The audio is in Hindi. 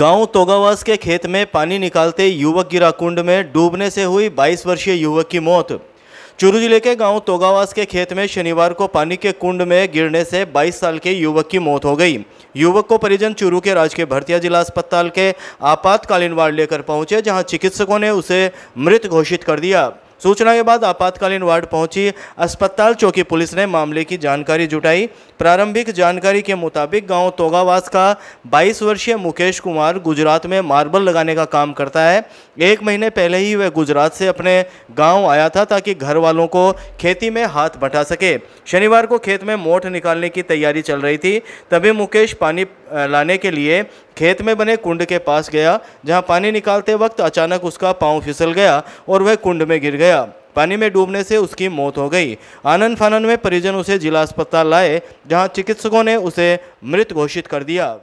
गांव तोगावास के खेत में पानी निकालते युवक गिरा कुंड में डूबने से हुई 22 वर्षीय युवक की मौत चुरू जिले के गांव तोगावास के खेत में शनिवार को पानी के कुंड में गिरने से 22 साल के युवक की मौत हो गई युवक को परिजन चुरू के राजकीय भरतिया जिला अस्पताल के आपातकालीन वार्ड लेकर पहुंचे जहां चिकित्सकों ने उसे मृत घोषित कर दिया सूचना के बाद आपातकालीन वार्ड पहुंची अस्पताल चौकी पुलिस ने मामले की जानकारी जुटाई प्रारंभिक जानकारी के मुताबिक गांव तोगावास का 22 वर्षीय मुकेश कुमार गुजरात में मार्बल लगाने का काम करता है एक महीने पहले ही वह गुजरात से अपने गांव आया था ताकि घर वालों को खेती में हाथ बटा सके शनिवार को खेत में मोठ निकालने की तैयारी चल रही थी तभी मुकेश पानी लाने के लिए खेत में बने कुंड के पास गया जहां पानी निकालते वक्त अचानक उसका पांव फिसल गया और वह कुंड में गिर गया पानी में डूबने से उसकी मौत हो गई आनंद फानंद में परिजन उसे जिला अस्पताल लाए जहां चिकित्सकों ने उसे मृत घोषित कर दिया